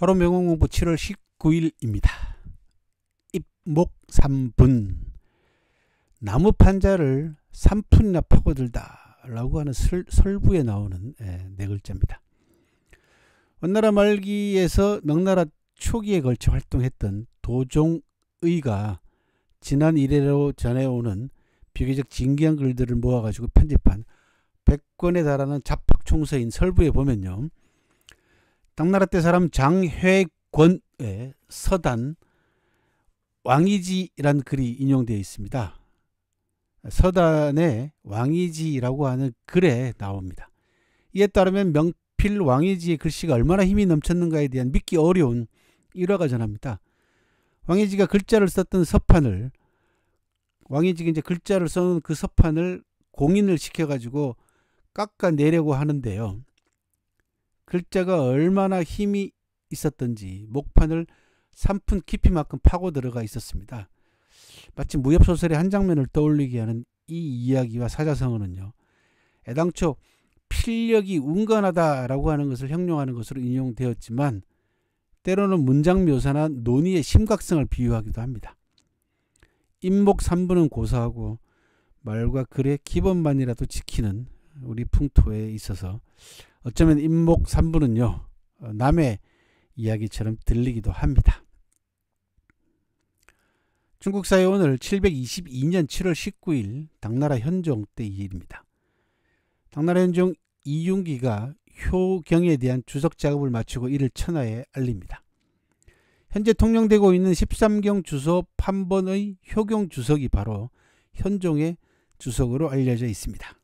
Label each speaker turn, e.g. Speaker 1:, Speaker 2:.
Speaker 1: 하루 명언 공부 7월 19일입니다. 입목 3분 나무 판자를 3푼이나 파고들다 라고 하는 설, 부에 나오는 예, 네 글자입니다. 원나라 말기에서 명나라 초기에 걸쳐 활동했던 도종의가 지난 이래로 전해오는 비교적 진귀한 글들을 모아가지고 편집한 100권에 달하는 잡학총서인 설부에 보면요. 당나라 때 사람 장회권의 예, 서단 왕이지란 글이 인용되어 있습니다. 서단의 왕이지라고 하는 글에 나옵니다. 이에 따르면 명필 왕이지의 글씨가 얼마나 힘이 넘쳤는가에 대한 믿기 어려운 일화가 전합니다. 왕이지가 글자를 썼던 서판을 왕이지가 이제 글자를 써놓은 그 서판을 공인을 시켜가지고 깎아내려고 하는데요. 글자가 얼마나 힘이 있었던지 목판을 3푼 깊이만큼 파고 들어가 있었습니다. 마치 무협소설의 한 장면을 떠올리게 하는 이 이야기와 사자성어는요. 애당초 필력이 운간하다라고 하는 것을 형용하는 것으로 인용되었지만 때로는 문장 묘사나 논의의 심각성을 비유하기도 합니다. 인목 3분은 고사하고 말과 글의 기본만이라도 지키는 우리 풍토에 있어서 어쩌면 임목 3부는요. 어, 남의 이야기처럼 들리기도 합니다. 중국 사회 오늘 722년 7월 19일 당나라 현종 때 일입니다. 당나라 현종 이윤기가 효경에 대한 주석 작업을 마치고 이를 천하에 알립니다. 현재 통용되고 있는 13경 주석 판본의 효경 주석이 바로 현종의 주석으로 알려져 있습니다.